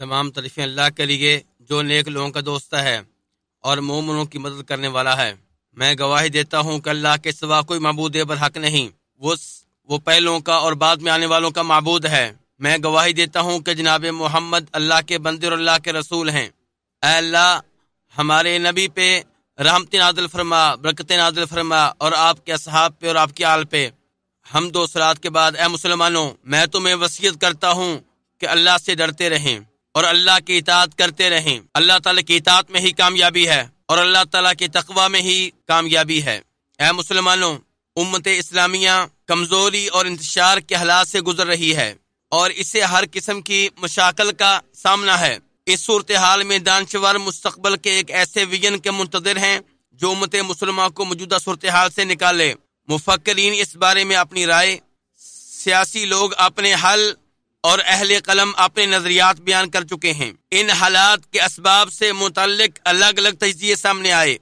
तमाम तरीफे अल्लाह के लिए जो नेक लोगों का दोस्त है और मोमनों की मदद करने वाला है मैं गवाही देता हूँ कि अल्लाह के सिवा कोई मबूद हक नहीं वो वो पहलों का और बाद में आने वालों का मबूद है मैं गवाही देता हूँ कि जनाब मोहम्मद अल्लाह के बंदे और अल्लाह के रसूल हैं अल्लाह हमारे नबी पे रामत नादल फरमा बरकत नादल फरमा और आपके असहाब पे और आपके आल पे हम दो सरात के बाद ए मुसलमानों मैं तुम्हें वसीयत करता हूँ कि अल्लाह से डरते रहें और अल्लाह की इतात करते रहें अल्लाह ताला की इतात में ही कामयाबी है और अल्लाह ताला के तकवा में ही कामयाबी है ए मुसलमानों उम्मत इस्लामिया कमजोरी और इंतजार के हालात से गुजर रही है और इसे हर किस्म की मुशाकल का सामना है इस सूरत हाल में दानशवर मुस्तकबल के एक ऐसे विजन के मुंतजर हैं जो उम्मत मुसलमान को मौजूदा सूरत हाल से निकाले मुफक्रीन इस बारे में अपनी राय सियासी लोग अपने हल और अहल कलम अपने नजरियात बयान कर चुके हैं इन हालात के असबाब से मुतल अलग अलग तजिए सामने आए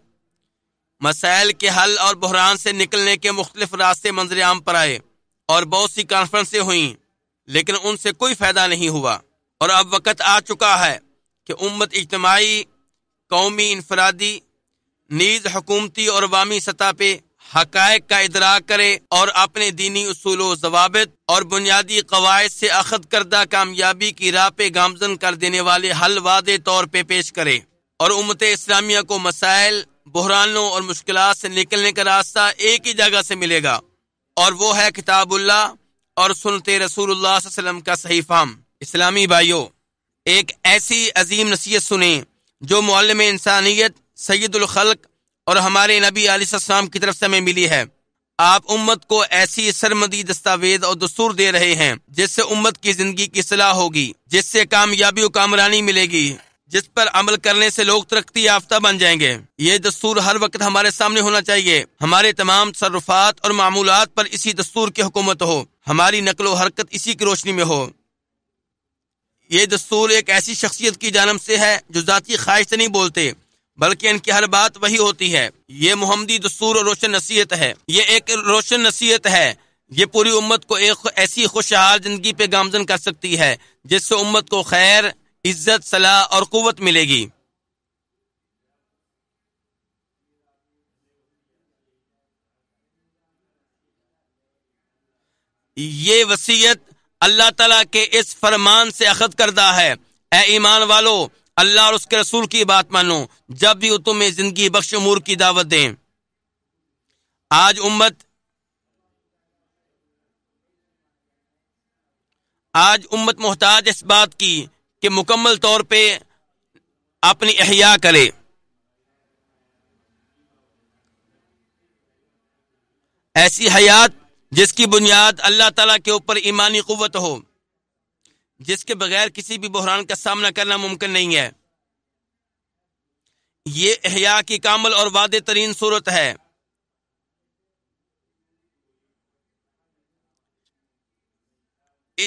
मसाइल के हल और बहरान से निकलने के मुख्त रास्ते मंजर आम पर आए और बहुत सी कॉन्फ्रेंसें हुई लेकिन उनसे कोई फ़ायदा नहीं हुआ और अब वक्त आ चुका है कि उम्म इजमाही कौमी इनफरादी नीज हकूमती और वामी सतह पर हक़ का इतरा करे और अपने दीनी असूलों जवाबित और बुनियादी कवायद से अखद करदा कामयाबी की राह पे गामजन कर देने वाले हल वादे तौर पे पेश करे और उमत इस्लामिया को मसाइल बहरानों और मुश्किल से निकलने का रास्ता एक ही जगह से मिलेगा और वो है किताबुल्ला और सुनते रसूल का सही फाम इस्लामी भाइयों एक ऐसी अजीम नसीहत सुने जो मालम इंसानियत सैदुलखलक और हमारे नबी आलिम की तरफ से हमें मिली है आप उम्मत को ऐसी सरमदी दस्तावेज और दस्तूर दे रहे हैं जिससे उम्मत की जिंदगी की सलाह होगी जिससे कामयाबी और कामरानी मिलेगी जिस पर अमल करने से लोग तरक्की याफ्ता बन जाएंगे ये दस्तूर हर वक्त हमारे सामने होना चाहिए हमारे तमाम तसरफात और मामूल पर इसी दस्तूर की हुकूमत हो हमारी नकलो हरकत इसी की रोशनी में हो ये दस्तूर एक ऐसी शख्सियत की जानम से है जो जाती ख्वाहिश से नहीं बोलते बल्कि इनकी हर बात वही होती है ये मोहम्मदी दस्तूर रोशन नसीहत है ये एक रोशन नसीहत है ये पूरी उम्मत को एक ऐसी खुशहाल जिंदगी पे गामजन कर सकती है जिससे उम्मत को खैर इज्जत सलाह और कुत मिलेगी ये वसीयत अल्लाह तला के इस फरमान से अखद करदा है ए ईमान वालों अल्लाह और उसके रसूल की बात मानो जब भी तुम्हें जिंदगी बख्श उमूर की दावत दें आज उम्मत आज उम्मत मोहताज इस बात की कि मुकम्मल तौर पे अपनी अहिया करे ऐसी हयात जिसकी बुनियाद अल्लाह ताला के ऊपर ईमानी कुत हो जिसके बगैर किसी भी बहरान का सामना करना मुमकिन नहीं है ये अहिया की कामल और वादे तरीन सूरत है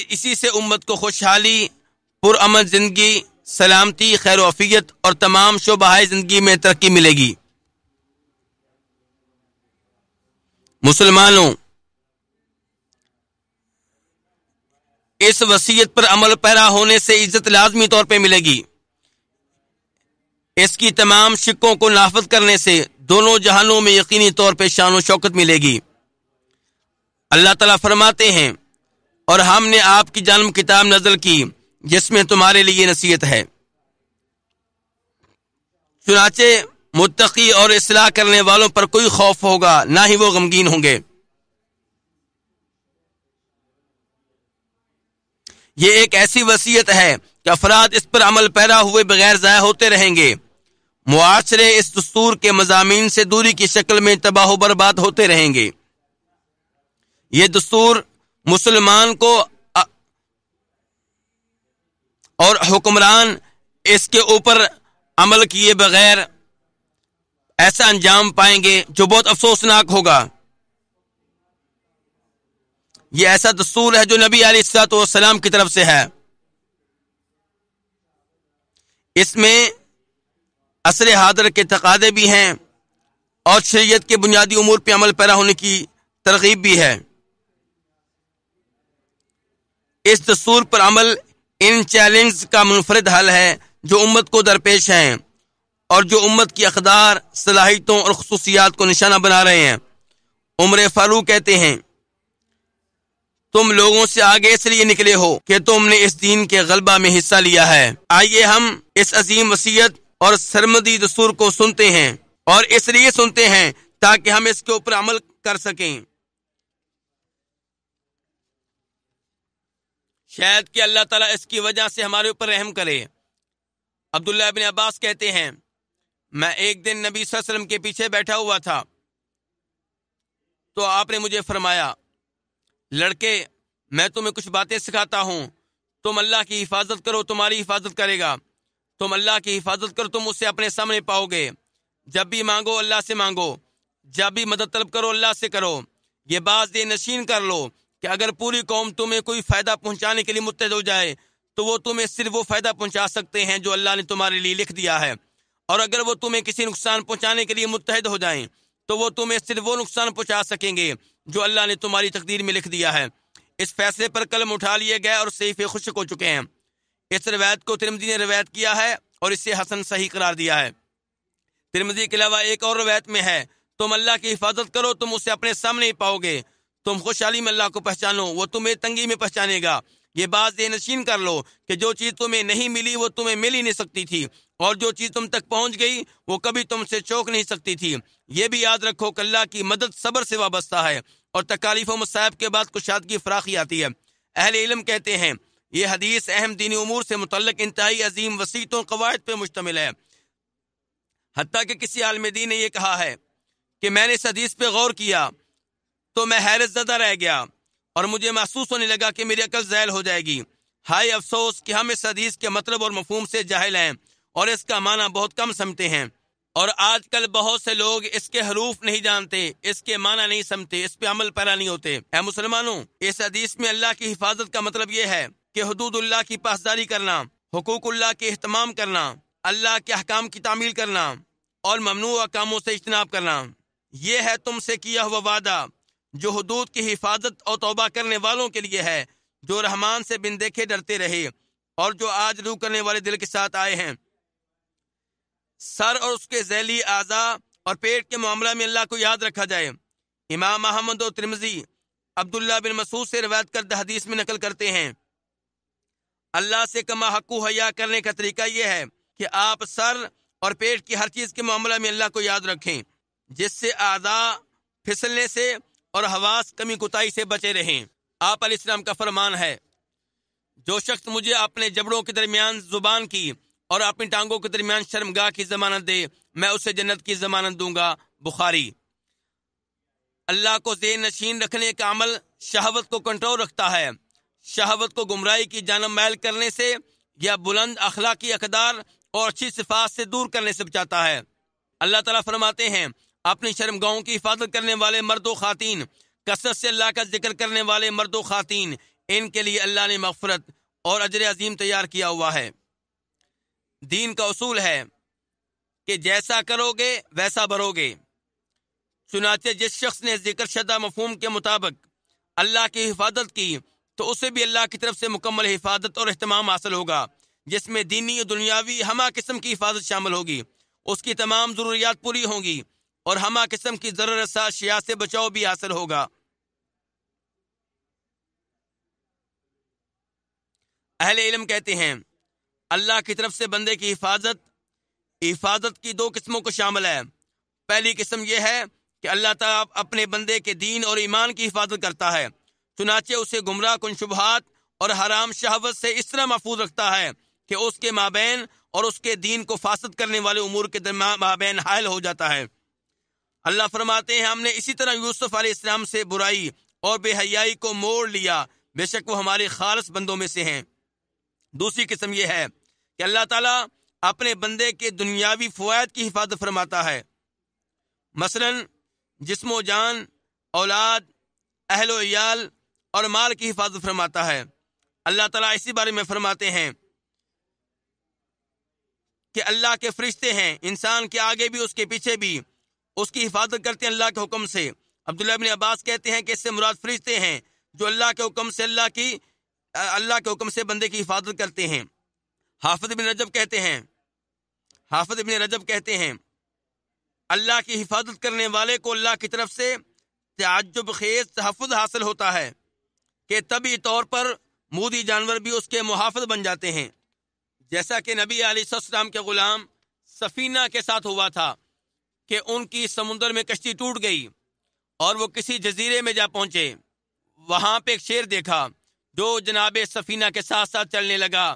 इसी से उम्मत को खुशहाली पुरमन जिंदगी सलामती खैर वफियत और तमाम शोबाई जिंदगी में तरक्की मिलेगी मुसलमानों इस वसीयत पर अमल पैरा होने से इज्जत लाजमी तौर पर मिलेगी इसकी तमाम शिक्कों को नाफत करने से दोनों जहानों में यकीनी तौर पर शान शौकत मिलेगी अल्लाह तला फरमाते हैं और हमने आपकी जन्म किताब नजल की जिसमें तुम्हारे लिए नसीहत है चुनाचे मुतकी और असलाह करने वालों पर कोई खौफ होगा ना ही वो गमगीन होंगे ये एक ऐसी वसीयत है कि अफराद इस पर अमल पैरा हुए बगैर जया होते रहेंगे मुआरे इस दस्तूर के मजामी से दूरी की शक्ल में तबाह बर्बाद होते रहेंगे ये दस्तूर मुसलमान को और हुक्मरान इसके ऊपर अमल किए बगैर ऐसा अंजाम पाएंगे जो बहुत अफसोसनाक होगा ये ऐसा दस्तूर है जो नबी सलाम की तरफ से है इसमें असर हादर के तकादे भी हैं और शरीयत के बुनियादी उमूर पर अमल पैदा होने की तरगीब भी है इस दस्तूर पर अमल इन चैलेंज का मुनफरद हल है जो उम्मत को दरपेश है और जो उम्मत की अखदार सलाहितों और खसूसियात को निशाना बना रहे हैं उम्र फारूक कहते हैं तुम लोगों से आगे इसलिए निकले हो कि तुमने इस दीन के गलबा में हिस्सा लिया है आइए हम इस अजीम वसीयत और सरमदी दस्तूर को सुनते हैं और इसलिए सुनते हैं ताकि हम इसके ऊपर अमल कर सकें शायद कि अल्लाह ताला इसकी वजह से हमारे ऊपर रहम करे अब्दुल्ला बिन अब्बास कहते हैं मैं एक दिन नबी वसल्लम के पीछे बैठा हुआ था तो आपने मुझे फरमाया लड़के मैं तुम्हें कुछ बातें सिखाता हूँ तुम अल्लाह की हिफाजत करो तुम्हारी हिफाजत करेगा तुम अल्लाह की हिफाजत करो तुम उसे अपने सामने पाओगे जब भी मांगो अल्लाह से मांगो जब भी मदद तलब करो अल्लाह से करो ये बात ये नशीन कर लो कि अगर पूरी कौम तुम्हें कोई फ़ायदा पहुंचाने के लिए मुतहद हो जाए तो वो तुम्हें सिर्फ वो फ़ायदा पहुंचा सकते हैं जो अल्लाह ने तुम्हारे लिए लिख दिया है और अगर वो तुम्हें किसी नुकसान पहुंचाने के लिए मुतहद हो जाएं तो वो तुम्हें सिर्फ वो नुकसान पहुंचा सकेंगे जो अल्लाह ने तुम्हारी तकदीर में लिख दिया है इस फैसले पर कलम उठा लिए गए और सहीफे खुशक हो चुके हैं इस रवायत को तिरमजी ने रवायत किया है और इसे हसन सही करार दिया है तिरमजी के अलावा एक और रवायत में है तुम अल्लाह की हिफाजत करो तुम उसे अपने सामने ही पाओगे तुम खुशहाली में अल्लाह को पहचानो वो तुम्हें तंगी में पहचानेगा ये बात नशीन कर लो कि जो चीज़ तुम्हें नहीं मिली वो तुम्हें मिल ही नहीं सकती थी और जो चीज़ तुम तक पहुंच गई वो कभी तुमसे चौक नहीं सकती थी ये भी याद रखो कल्ला की मदद सबर से वाबस्ता है और तकालीफ मसाहब के बाद कुशादगी फराखी आती है अहल इलम कहते हैं ये हदीस अहम दीनी उमूर से मुतलक इंतहाई अजीम वसीतों कवायद पर मुश्तमिल है हती कि किसी आलम दीन ने यह कहा है कि मैंने इस हदीस पर गौर किया तो मैं हैरत ज़दा रह गया और मुझे महसूस होने लगा कि मेरी अकल जैल हो जाएगी हाय अफसोस कि हम इस हदीस के मतलब और मफहम से जाहिल हैं और इसका माना बहुत कम समझते हैं और आजकल बहुत से लोग इसके हरूफ नहीं जानते इसके माना नहीं समझते इस पे अमल पैरा नहीं होते है मुसलमानों इस हदीस में अल्लाह की हिफाजत का मतलब ये है की हदूद अल्लाह की पासदारी करना हकूकुल्ला के अहतमाम करना अल्लाह के अहकाम की तामील करना और ममनू कामों से इजनाब करना यह है तुमसे किया हुआ वादा जो हदूद की हिफाजत और तोबा करने वालों के लिए है जो रहमान से बिन देखे डरते रहे और जो आज रू करने वाले दिल के साथ आए हैं सर और उसके जैली आज़ा और पेट के मामला में अल्लाह को याद रखा जाए इमाम अहमद और तिरमजी अब्दुल्ला बिन मसूद से रवायत कर हदीस में नकल करते हैं अल्लाह से कमा हकू हया करने का तरीका यह है कि आप सर और पेट की हर चीज़ के मामला में अल्लाह को याद रखें जिससे आज़ा फिसलने से और हवास कमी कुताई से बचे रहे आप अलैहिस्सलाम का फरमान है जो शख्स मुझे अपने जबड़ों के दरमियान जुबान की और अपनी टांगों के दरमियान शर्मगा की जमानत दे मैं उसे जन्नत की जमानत दूंगा बुखारी अल्लाह को जेन नशीन रखने का अमल शहावत को कंट्रोल रखता है शहावत को गुमराही की जानब मैल करने से या बुलंद अखलाकी अकदार और अच्छी सिफात से दूर करने से बचाता है अल्लाह ताला फरमाते हैं अपनी शर्मगाहों की हिफाजत करने वाले मर्दो खातन कसरत से अल्लाह का जिक्र करने वाले मर्दो खातन इनके लिए अल्लाह ने मफफरत और अजर अजीम तैयार किया हुआ है दीन का असूल है कि जैसा करोगे वैसा भरोगे चुनाचे जिस शख्स ने जिक्र शदा मफहम के मुताबिक अल्लाह की हिफाजत की तो उसे भी अल्लाह की तरफ से मुकम्मल हिफाजत और अहतमाम हासिल होगा जिसमें दीनी और दुनियावी हमा किस्म की हिफाजत शामिल होगी उसकी तमाम ज़रूरियात पूरी होंगी और हमा किस्म की जरूरत सा शिया से बचाव भी हासिल होगा अहल इलम कहते हैं अल्लाह की तरफ से बंदे की हिफाजत हिफाजत की दो किस्मों को शामिल है पहली किस्म यह है कि अल्लाह ताला अपने बंदे के दीन और ईमान की हिफाजत करता है चुनाचे उसे गुमराह कन शुबहत और हराम शहावत से इस तरह महफूज रखता है कि उसके माबेन और उसके दीन को फासद करने वाले उमूर के माबेन हायल हो जाता है अल्लाह फरमाते हैं हमने इसी तरह यूसुफ आसमाम से बुराई और बेहयाई को मोड़ लिया बेशक वो हमारे खालस बंदों में से हैं दूसरी किस्म यह है कि अल्लाह ताला अपने बंदे के दुनियावी फवायद की हिफाजत फरमाता है मसलन जिसमो जान औलाद अहलोयाल और माल की हिफाजत फरमाता है अल्लाह ताला इसी बारे में फरमाते हैं कि अल्लाह के फरिश्ते हैं इंसान के आगे भी उसके पीछे भी उसकी हिफाजत करते हैं अल्लाह के हुक्म से अब्दुल्ला अबिन अब्बास कहते हैं कि इससे मुराद फरिश्ते हैं जो अल्लाह के हुक्म से अल्लाह की अल्लाह के हुक्म से बंदे की हिफाजत करते हैं हाफिज बिन रजब कहते हैं हाफिज बिन रजब कहते हैं अल्लाह की हिफाजत करने वाले को अल्लाह की तरफ से तजब खेज तहफ़ हासिल होता है कि तभी तौर पर मूदी जानवर भी उसके मुहाफ़ बन जाते हैं जैसा कि नबी आलाम के ग़ुलाम सफ़ीना के साथ हुआ था कि उनकी समुद्र में कश्ती टूट गई और वो किसी जजीरे में जा पहुंचे वहां पे एक शेर देखा जो जनाब सफीना के साथ साथ चलने लगा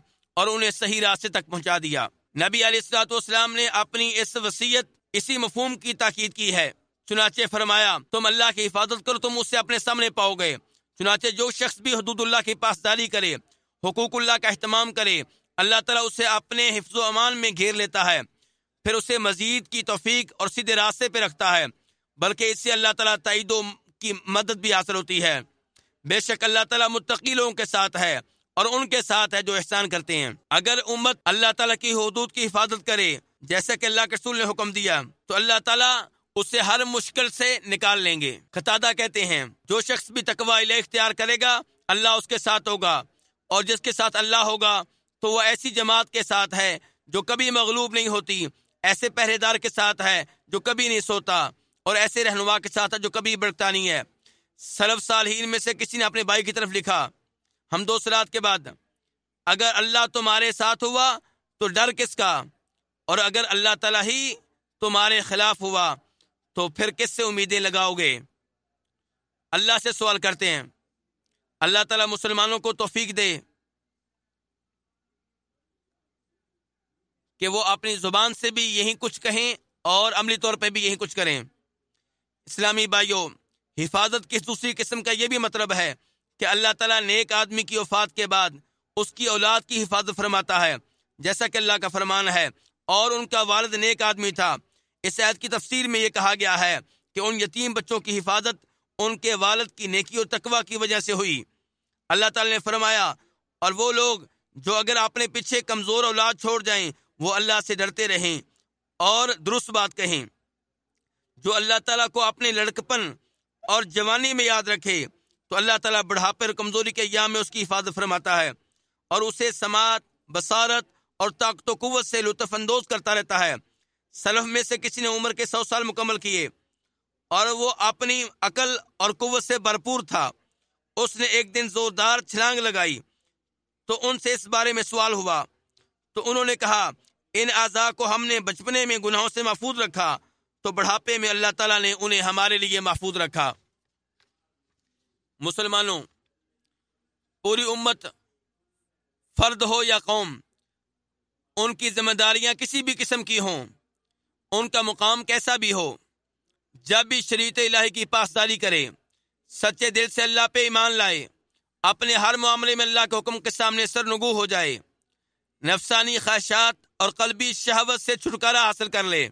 और उन्हें सही रास्ते तक पहुंचा दिया नबी अलीसलाम ने अपनी इस वसीयत इसी मफहम की ताकीद की है चुनाचे फरमाया तुम अल्लाह की हिफाजत करो तुम उससे अपने सामने पाओगे चुनाचे जो शख्स भी हदूदुल्ला की पासदारी करे हकूकुल्ला का अहतमाम करे अल्लाह तला उसे अपने हिफ्ज अमान में घेर लेता है फिर उसे मजीद की तोफीक और सीधे रास्ते पे रखता है बल्कि इससे अल्लाह ताला तइदों की मदद भी हासिल होती है बेशक अल्लाह ताला मुतकी लोगों के साथ है और उनके साथ है जो एहसान करते हैं अगर उम्मत अल्लाह ताला की हदूद की हिफाजत करे जैसे कि अल्लाह के रसूल ने हुक्म दिया तो अल्लाह तला उसे हर मुश्किल से निकाल लेंगे खतादा कहते हैं जो शख्स भी तकवा इख्तियार करेगा अल्लाह उसके साथ होगा और जिसके साथ अल्लाह होगा तो वह ऐसी जमात के साथ है जो कभी मगलूब नहीं होती ऐसे पहरेदार के साथ है जो कभी नहीं सोता और ऐसे रहनुमा के साथ है जो कभी बढ़ता नहीं है सलफ ही इनमें से किसी ने अपने भाई की तरफ लिखा हम दो सलाद के बाद अगर अल्लाह तुम्हारे साथ हुआ तो डर किसका और अगर अल्लाह तला ही तुम्हारे खिलाफ हुआ तो फिर किससे उम्मीदें लगाओगे अल्लाह से सवाल करते हैं अल्लाह ताला मुसलमानों को तोफीक दे कि वो अपनी ज़ुबान से भी यही कुछ कहें और अमली तौर पर भी यही कुछ करें इस्लामी भाइयों हिफाजत की दूसरी किस्म का यह भी मतलब है कि अल्लाह ताला नेक आदमी की वफात के बाद उसकी औलाद की हिफाजत फरमाता है जैसा कि अल्लाह का फरमान है और उनका वालद नेक आदमी था इस ऐद की तफसीर में यह कहा गया है कि उन यतीम बच्चों की हिफाजत उनके वालद की नेकी और तकवा की वजह से हुई अल्लाह ताला ने फरमाया और वो लोग जो अगर अपने पीछे कमज़ोर औलाद छोड़ जाएं वो अल्लाह से डरते रहें और दुरुस्त बात कहें जो अल्लाह तला को अपने लड़कपन और जवानी में याद रखे तो अल्लाह तला बुढ़ापे और कमज़ोरी के या में उसकी हिफाजत फरमाता है और उसे समात बसारत और ताकत कुत से लुफानंदोज करता रहता है सलफ में से किसी ने उम्र के सौ साल मुकम्मल किए और वो अपनी अकल और कुत से भरपूर था उसने एक दिन जोरदार छलांग लगाई तो उनसे इस बारे में सवाल हुआ तो उन्होंने कहा इन आज़ा को हमने बचपने में गुनाहों से महफूज रखा तो बढ़ापे में अल्लाह तला ने उन्हें हमारे लिए महफूज रखा मुसलमानों पूरी उम्मत फर्द हो या कौम उनकी जिम्मेदारियां किसी भी किस्म की हों उनका मुकाम कैसा भी हो जब भी शरीत इलाही की पासदारी करे सच्चे दिल से अल्लाह पे ईमान लाए अपने हर मामले में अल्लाह के हुक्म के सामने सरनगू हो जाए नफसानी ख्वाहिशात और कलबी शहावत से छुटकारा हासिल कर ले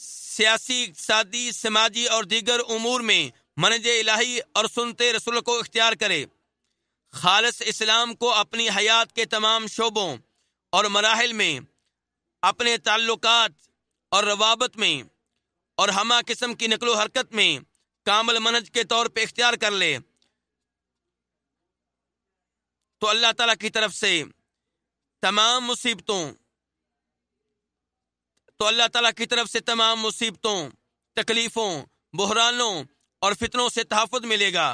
सियासी इकसादी समाजी और दीगर उमूर में मनज इलाही और सुनते रसुल को इख्तियार करे खालस इस्लाम को अपनी हयात के तमाम शोबों और मराहल में अपने ताल्लुक और रवाबत में और हमा किस्म की नकलो हरकत में कामल मनज के तौर पर इख्तियार कर ले तो अल्लाह तला की तरफ से तमाम मुसीबतों तो अल्लाह तला की तरफ से तमाम मुसीबतों तकलीफ़ों बहरानों और फितरों से तहफ़ मिलेगा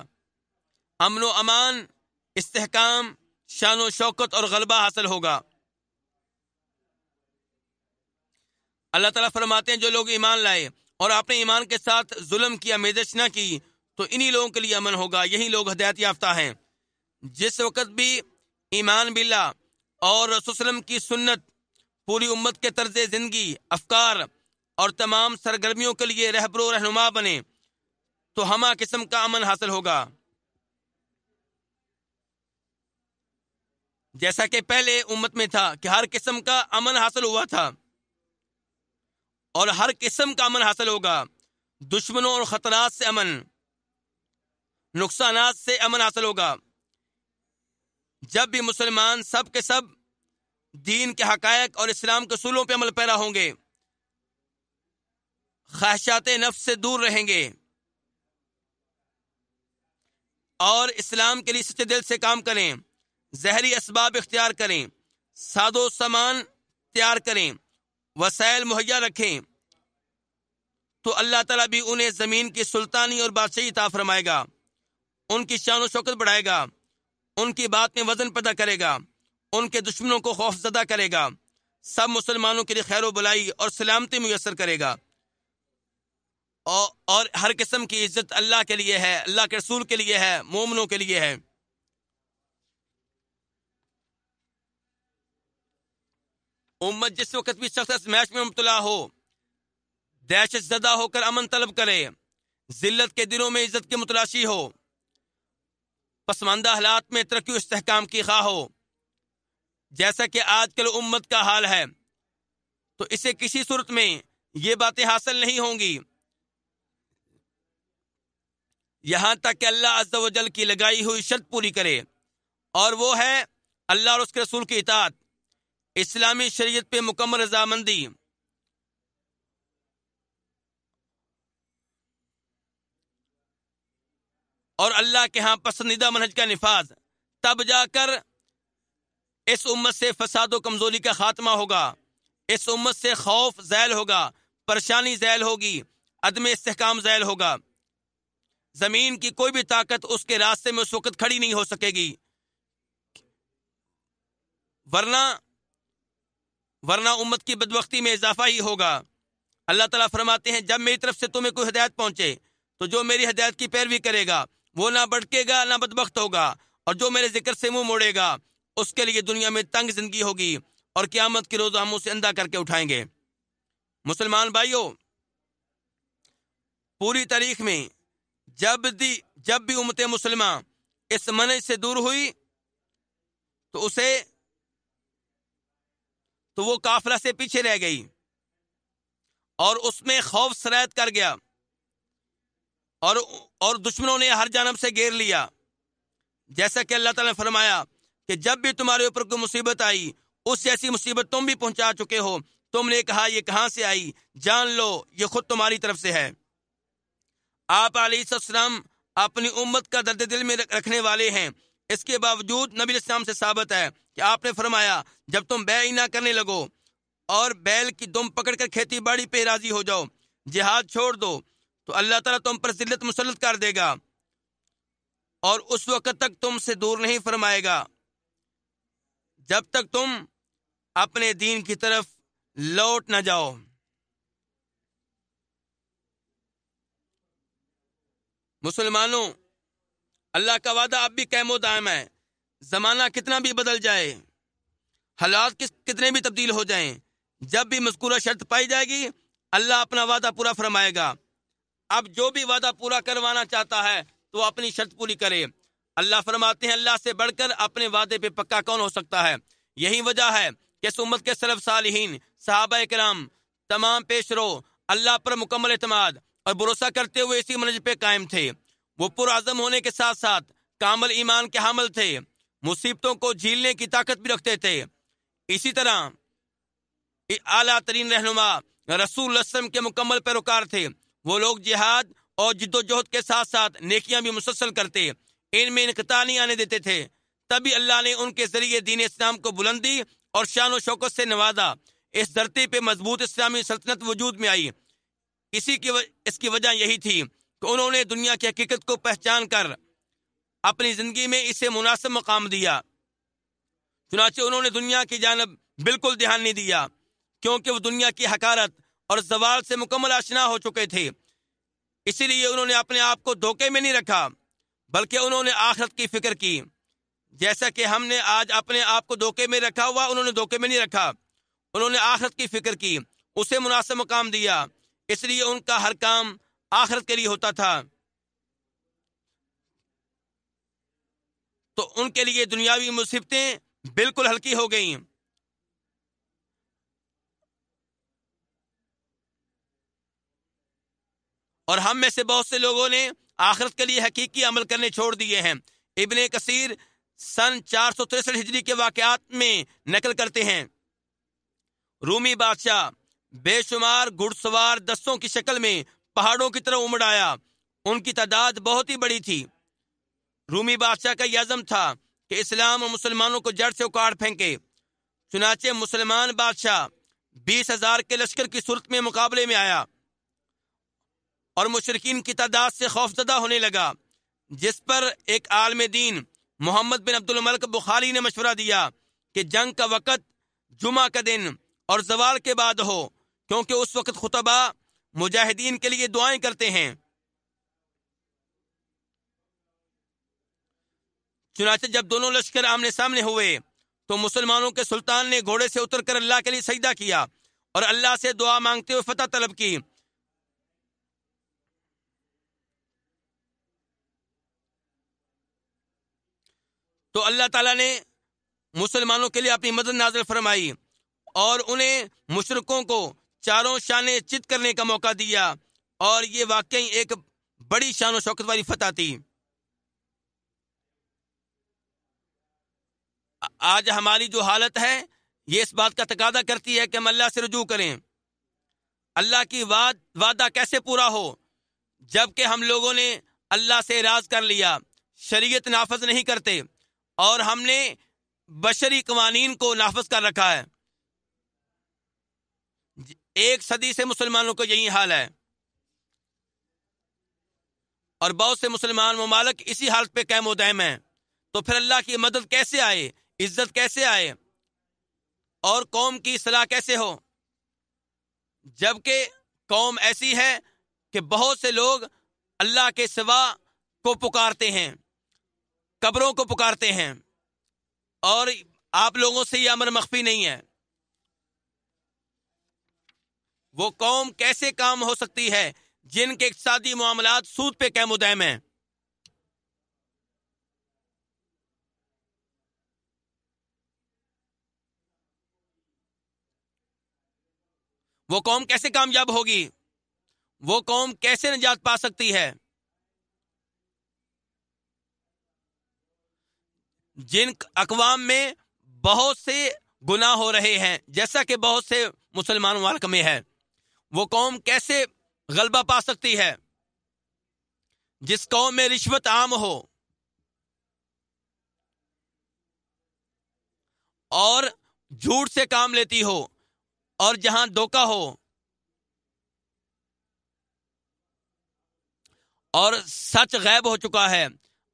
अमन व अमान इसकाम शान शौकत और गलबा हासिल होगा अल्लाह तला फरमाते हैं जो लोग ईमान लाए और आपने ईमान के साथ जुल्म किया मेजश ना की तो इन्हीं लोगों के लिए अमन होगा यही लोग हदायत याफ्ता हैं जिस वक्त भी ईमान बिल्ला और रसुलम की सुन्नत पूरी उम्मत के तर्ज ज़िंदगी अफकार और तमाम सरगर्मियों के लिए रहबर रहनुमा बने तो हमा किस्म का अमन हासिल होगा जैसा कि पहले उम्मत में था कि हर किस्म का अमन हासिल हुआ था और हर किस्म का अमन हासिल होगा दुश्मनों और ख़तरात से अमन नुकसान से अमन हासिल होगा जब भी मुसलमान सब के सब दीन के हक और इस्लाम के असूलों पर अमल पैदा होंगे ख्वाहिशात नफ्स से दूर रहेंगे और इस्लाम के लिए सच्चे दिल से काम करें जहरी इसबाब इख्तियार करें सादो सामान तैयार करें वसाइल मुहैया रखें तो अल्लाह तला भी उन्हें ज़मीन की सुल्तानी और बादशाही इता फरमाएगा उनकी शान शौकत बढ़ाएगा उनकी बात में वजन पैदा करेगा उनके दुश्मनों को खौफजदा करेगा सब मुसलमानों के लिए खैर बुलाई और सलामती मैसर करेगा और, हर किस्म की इज्जत अल्लाह के लिए है अल्लाह के रसूल के लिए है मोमनों के लिए है उम्मत जिस वक्त भी सख्त आजमैश में मुबतला हो दहशत जदा होकर अमन तलब करे जिल्लत के दिनों में इज्जत की मुतलाशी हो पसमानदा हालात में तरक्की इसकाम की खा हो जैसा कि आजकल उम्मत का हाल है तो इसे किसी सूरत में ये बातें हासिल नहीं होंगी यहां तक कि अल्लाह अज्जल की लगाई हुई शर्त पूरी करे और वो है अल्लाह और उसके रसूल की इतात इस्लामी शरीय पे मुकम्मल रजामंदी और अल्लाह के यहां पसंदीदा मनहज का निफाज तब जाकर इस उम्मत से फसाद कमजोरी का खात्मा होगा इस उम्मत से खौफ जैल होगा परेशानी जैल होगी अदम इसकाम जैल होगा जमीन की कोई भी ताकत उसके रास्ते में उस वक्त खड़ी नहीं हो सकेगी वरना वरना उम्मत की बदबख्ती में इजाफा ही होगा अल्लाह तला फरमाते हैं जब मेरी तरफ से तुम्हें कोई हदायत पहुंचे तो जो मेरी हदायत की पैरवी करेगा वो ना भटकेगा ना बदबख्त होगा और जो मेरे जिक्र से मुंह मोड़ेगा उसके लिए दुनिया में तंग जिंदगी होगी और क्यामत के रोज हम उसे अंधा करके उठाएंगे मुसलमान भाइयों पूरी तारीख में जब दी जब भी उमत मुसलमान इस मन से दूर हुई तो उसे तो वो काफिला से पीछे रह गई और उसमें खौफ सरायत कर गया और और दुश्मनों ने हर जानब से घेर लिया जैसा कि अल्लाह ताला ने फरमाया कि जब भी तुम्हारे ऊपर कोई मुसीबत आई उस जैसी मुसीबत तुम भी पहुंचा चुके हो तुमने कहा यह कहां से आई जान लो ये खुद तुम्हारी तरफ से है आप आलम अपनी उम्मत का दर्द दिल में रखने वाले हैं इसके बावजूद नबी इस्लाम से साबित है कि आपने फरमाया जब तुम बै ना करने लगो और बैल की दुम पकड़कर खेती बाड़ी पे राजी हो जाओ जिहाद छोड़ दो तो अल्लाह ताला तुम पर जिल्लत मुसलत कर देगा और उस वक़्त तक तुमसे दूर नहीं फरमाएगा जब तक तुम अपने दीन की तरफ लौट न जाओ मुसलमानों अल्लाह का वादा अब भी कैमो दायम है जमाना कितना भी बदल जाए हालात किस कितने भी तब्दील हो जाएं, जब भी मस्कूरा शर्त पाई जाएगी अल्लाह अपना वादा पूरा फरमाएगा अब जो भी वादा पूरा करवाना चाहता है तो अपनी शर्त पूरी करे अल्लाह फरमाते हैं अल्लाह से बढ़कर अपने वादे पे पक्का कौन हो सकता है यही वजह है कि सुमत के सलफ साल सहाबा कराम तमाम पेशरो अल्लाह पर मुकम्मल अतमाद और भरोसा करते हुए इसी मनज पे कायम थे वो पुरम होने के साथ साथ कामल ईमान के हामल थे मुसीबतों को झीलने की ताकत भी रखते थे इसी तरह आला तरीन रहनुमा रसूल वसलम के मुकम्मल पैरोकार थे वो लोग जिहाद और जिदोजहद के साथ साथ नेकियां भी मुसलसल करते इनमें इनकता नहीं आने देते थे तभी अल्लाह ने उनके जरिए दीन इस्लाम को बुलंदी और शान शौकत से नवाजा इस धरती पे मजबूत इस्लामी सल्तनत वजूद में आई इसी की व, इसकी वजह यही थी कि उन्होंने दुनिया की हकीकत को पहचान कर अपनी ज़िंदगी में इसे मुनासिब मकाम दिया चुनाचे उन्होंने दुनिया की जानब बिल्कुल ध्यान नहीं दिया क्योंकि वो दुनिया की हकारत और जवाल से मुकम्मल आशना हो चुके थे इसीलिए उन्होंने अपने आप को धोखे में नहीं रखा बल्कि उन्होंने आखरत की फिक्र की जैसा कि हमने आज अपने आप को धोखे में रखा हुआ उन्होंने धोखे में नहीं रखा उन्होंने आखरत की फिक्र की उसे मुनासिब मुकाम दिया इसलिए उनका हर काम आखरत के लिए होता था तो उनके लिए दुनियावी मुसीबतें बिल्कुल हल्की हो गई और हम में से बहुत से लोगों ने आखिरत के लिए हकीकी अमल करने छोड़ दिए हैं इबन कसीर सन चार सौ तिरसठ हिजरी के वाकत में नकल करते हैं रूमी बादशाह बेशुमार घुड़सवार दस्तों की शक्ल में पहाड़ों की तरह उमड़ आया उनकी तादाद बहुत ही बड़ी थी रूमी बादशाह का यजम था कि इस्लाम और मुसलमानों को जड़ से उकाड़ फेंके चुनाचे मुसलमान बादशाह बीस हजार के लश्कर की सूरत में मुकाबले में आया और मुशरकिन की तादाद से खौफजदा होने लगा जिस पर एक आलम दीन मोहम्मद बिन अब्दुल मलक बुखारी ने मशवरा दिया कि जंग का वक़्त जुमा का दिन और जवाल के बाद हो क्योंकि उस वक़्त खुतबा मुजाहिदीन के लिए दुआएं करते हैं चुनाच जब दोनों लश्कर आमने सामने हुए तो मुसलमानों के सुल्तान ने घोड़े से उतर कर अल्लाह के लिए सजदा किया और अल्लाह से दुआ मांगते हुए फतेह तलब की तो अल्लाह ताला ने मुसलमानों के लिए अपनी मदद नाजिल फरमाई और उन्हें मुशरकों को चारों शान चित करने का मौका दिया और ये वाकई एक बड़ी शान शौकत वाली फतह थी आज हमारी जो हालत है ये इस बात का तकादा करती है कि हम अल्लाह से रजू करें अल्लाह की वाद वादा कैसे पूरा हो जबकि हम लोगों ने अल्लाह से राज कर लिया शरीयत नाफज नहीं करते और हमने बशरी कवानीन को नाफज कर रखा है एक सदी से मुसलमानों का यही हाल है और बहुत से मुसलमान ममालक इसी हालत पे कैम उदैम है तो फिर अल्लाह की मदद कैसे आए इज्जत कैसे आए और कौम की सलाह कैसे हो जबकि कौम ऐसी है कि बहुत से लोग अल्लाह के सिवा को पुकारते हैं कब्रों को पुकारते हैं और आप लोगों से यह अमर मख्फी नहीं है वो कौम कैसे काम हो सकती है जिनके इकसादी मामला सूद पे क्या मुदैम है वो कौम कैसे कामयाब होगी वो कौम कैसे निजात पा सकती है जिन अकवाम में बहुत से गुनाह हो रहे हैं जैसा कि बहुत से मुसलमान वर्ग में है वो कौम कैसे गलबा पा सकती है जिस कौम में रिश्वत आम हो और झूठ से काम लेती हो और जहां धोखा हो और सच गैब हो चुका है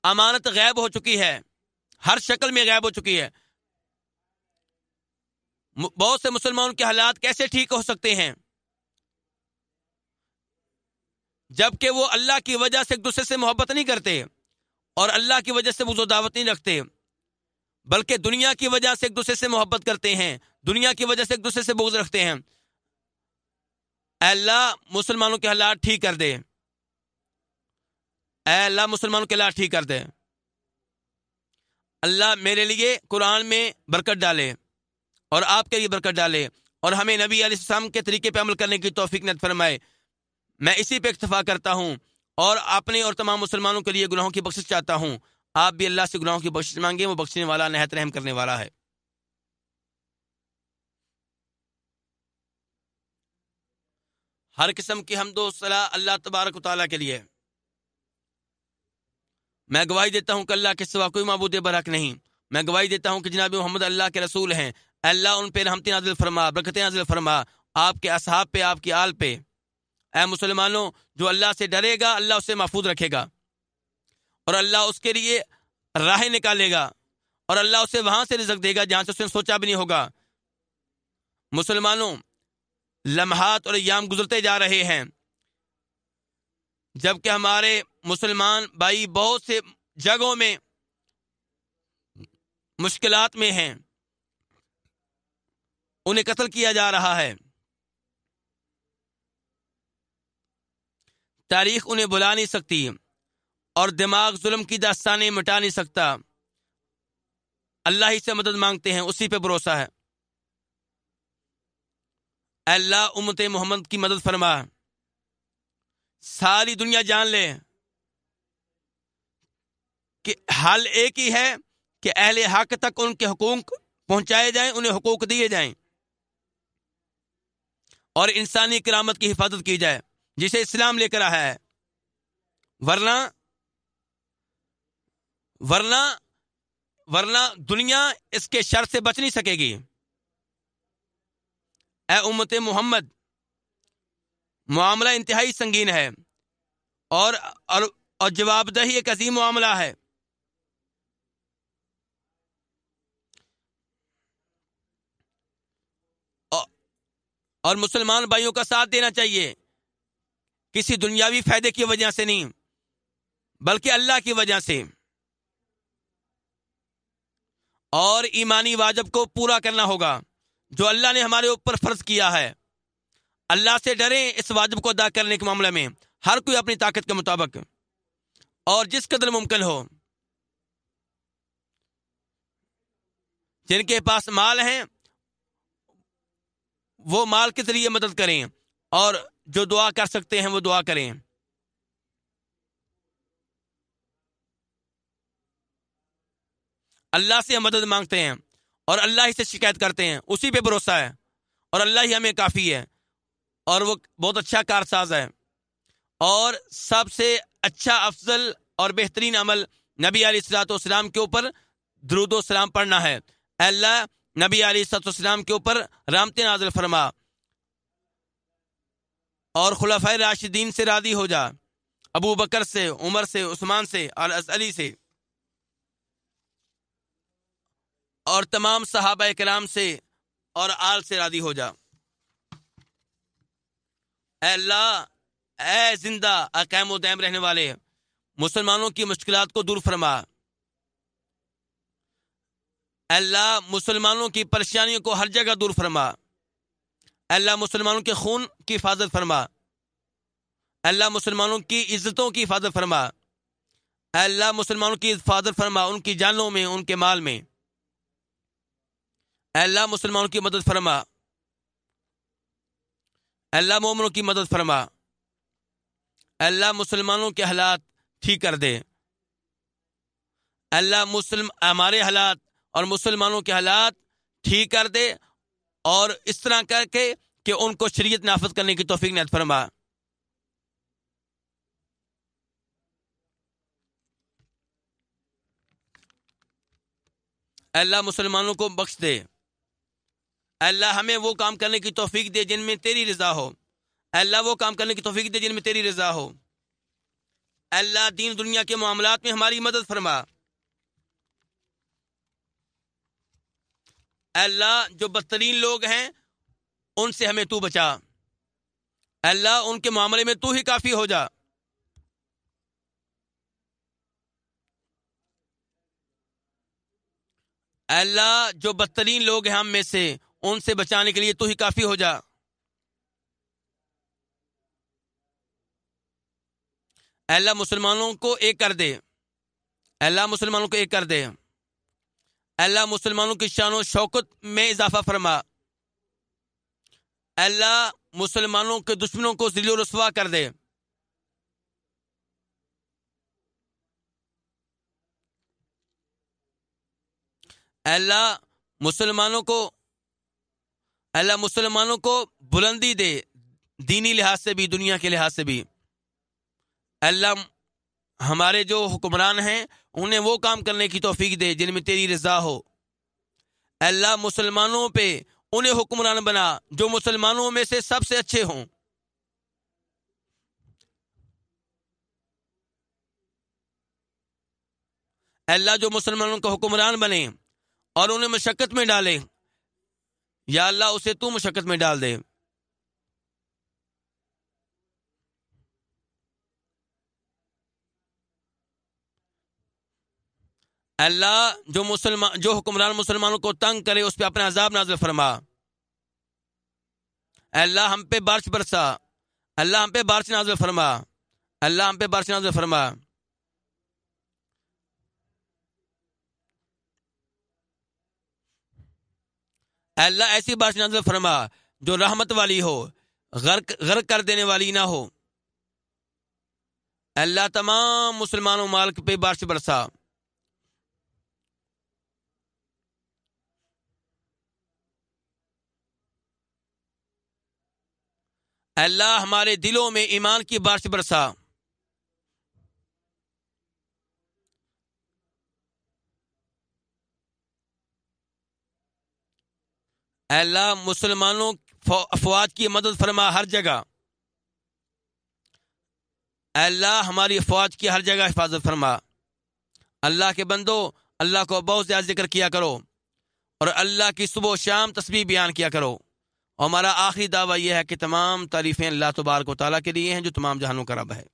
अमानत गैब हो चुकी है हर शक्ल में गायब हो चुकी है बहुत से मुसलमानों के हालात कैसे ठीक हो सकते हैं जबकि वो अल्लाह की वजह से एक दूसरे से मोहब्बत नहीं करते और अल्लाह की वजह से वो दावत नहीं रखते बल्कि दुनिया की वजह से एक दूसरे से मोहब्बत करते हैं दुनिया की वजह से एक दूसरे से बोझ रखते हैं अल्लाह मुसलमानों के हालात ठीक कर दे अल्लाह मुसलमानों के हालात ठीक कर दे अल्लाह मेरे लिए कुरान में बरकत डाले और आपके लिए बरकत डाले और हमें नबी आसम के तरीके पर अमल करने की तोफ़ी नत फरमाए मैं इसी पे इतफा करता हूँ और अपने और तमाम मुसलमानों के लिए गुनाहों की बख्शिश चाहता हूँ आप भी अल्लाह से गुनाहों की बख्शिश मांगे वो बख्शने वाला नहत रहम करने वाला है हर किस्म की हम दो सलाह अल्लाह तबारक ताली के लिए मैं गवाही देता हूँ कि अल्लाह के सिवा कोई मबूद बरक नहीं मैं गवाही देता हूँ कि जनाब मोहम्मद अल्लाह के रसूल हैं अल्लाह उन पर हमती नाजिल फरमा बरकत नाजिल फरमा आपके असहाब पे आपकी आल पे ए मुसलमानों जो अल्लाह से डरेगा अल्लाह उसे महफूज रखेगा और अल्लाह उसके लिए राह निकालेगा और अल्लाह उसे वहां से रिजक देगा जहां से उसने सोचा भी नहीं होगा मुसलमानों लम्हात और याम गुजरते जा रहे हैं जबकि हमारे मुसलमान भाई बहुत से जगहों में मुश्किल में हैं उन्हें कत्ल किया जा रहा है तारीख उन्हें बुला नहीं सकती और दिमाग जुल्म की दास्तानी मिटा नहीं सकता अल्लाह ही से मदद मांगते हैं उसी पे भरोसा है अल्लाह उमत मोहम्मद की मदद फरमा सारी दुनिया जान ले कि हल एक ही है कि अहले हक तक उनके हकूक पहुंचाए जाएं उन्हें हकूक दिए जाएं और इंसानी करामत की हिफाजत की जाए जिसे इस्लाम लेकर आया है वरना वरना वरना दुनिया इसके शर से बच नहीं सकेगी ए उम्मत मोहम्मद मामला इंतहाई संगीन है और और, जवाबदही एक अजीम मामला है और मुसलमान भाइयों का साथ देना चाहिए किसी दुनियावी फायदे की वजह से नहीं बल्कि अल्लाह की वजह से और ईमानी वाजब को पूरा करना होगा जो अल्लाह ने हमारे ऊपर फर्ज किया है अल्लाह से डरें इस वाजब को अदा करने के मामले में हर कोई अपनी ताकत के मुताबिक और जिस कदर मुमकिन हो जिनके पास माल हैं वो माल के जरिए मदद करें और जो दुआ कर सकते हैं वो दुआ करें अल्लाह से हम मदद मांगते हैं और अल्लाह ही से शिकायत करते हैं उसी पे भरोसा है और अल्लाह ही हमें काफ़ी है और वो बहुत अच्छा कारसाज है और सबसे अच्छा अफजल और बेहतरीन अमल नबी सलाम के ऊपर द्रुदो सलाम पढ़ना है अल्लाह नबी सलाम के ऊपर रामते नाजल फरमा और खुलाफा राशिदीन से राधी हो जा अबू बकर से उमर से उस्मान से और अली से और तमाम सहाबा कराम से और आल से राधी हो जा अल्लाह ए जिंदा अकैम उदैम रहने वाले मुसलमानों की मुश्किल को दूर फरमा अल्लाह मुसलमानों की परेशानियों को हर जगह दूर फरमा अल्लाह मुसलमानों के खून की हिफाजत फरमा अल्लाह मुसलमानों की इज्जतों की हिफाजत फरमा अल्लाह मुसलमानों की हिफाजत फरमा उनकी जानों में उनके माल में अल्लाह मुसलमानों की मदद फरमा अल्लाह मोमनों की मदद फरमा अल्लाह मुसलमानों के हालात ठीक कर दे अल्लाह मुसलम हमारे हालात और मुसलमानों के हालात ठीक कर दे और इस तरह करके कि उनको शरीयत नाफज करने की तोफीक नत फरमा अल्लाह मुसलमानों को बख्श दे अल्लाह हमें वो काम करने की तोफीक दे जिनमें तेरी रजा हो अल्लाह वो काम करने की तोफीक दे जिनमें तेरी रजा हो अल्लाह दीन दुनिया के मामला में हमारी मदद फरमा अल्लाह जो बदतरीन लोग हैं उनसे हमें तू बचा अल्लाह उनके मामले में तू ही काफ़ी हो जा अल्लाह जो बदतरीन लोग हैं हम में से उनसे बचाने के लिए तू ही काफी हो जा अल्लाह मुसलमानों को एक कर दे अल्लाह मुसलमानों को एक कर दे अल्लाह मुसलमानों की शान शौकत में इजाफा फरमा अल्लाह मुसलमानों के दुश्मनों को जिलो रसवा कर दे अल्लाह मुसलमानों को अल्लाह मुसलमानों को बुलंदी दे दीनी लिहाज से भी दुनिया के लिहाज से भी अल्लाह हमारे जो हुक्मरान हैं उन्हें वो काम करने की तोफीक दे जिनमें तेरी रजा हो अल्लाह मुसलमानों पे उन्हें हुक्मरान बना जो मुसलमानों में से सबसे अच्छे हों अल्लाह जो मुसलमानों का हुक्मरान बने और उन्हें मशक्क़त में डाले या अल्लाह उसे तू मुशक्क़त में डाल दे अल्लाह जो मुसलमान जो हुक्मरान मुसलमानों को तंग करे उस पर अपना अजाब नाजल फरमा अल्लाह हम पे बारिश बरसा अल्लाह हम पे बारिश नाजल फरमा अल्लाह हम पे बारिश नाजल फरमा अल्लाह ऐसी बारिश नाजल फरमा जो रहमत वाली हो गर्क गर्क कर देने वाली ना हो अल्लाह तमाम मुसलमानों मालिक पे बारिश बरसा अल्लाह हमारे दिलों में ईमान की बारिश बरसा अल्लाह मुसलमानों अफवाज की मदद फरमा हर जगह अल्लाह हमारी अफवाज की हर जगह हिफाजत फरमा अल्लाह के बंदो अल्लाह को बहुत ज़्यादा जिक्र किया करो और अल्लाह की सुबह शाम तस्वीर बयान किया करो और हमारा आखिरी दावा यह है कि तमाम तारीफ़ें अल्लाह तबारक वाली के लिए हैं जो तमाम जहानों का रब है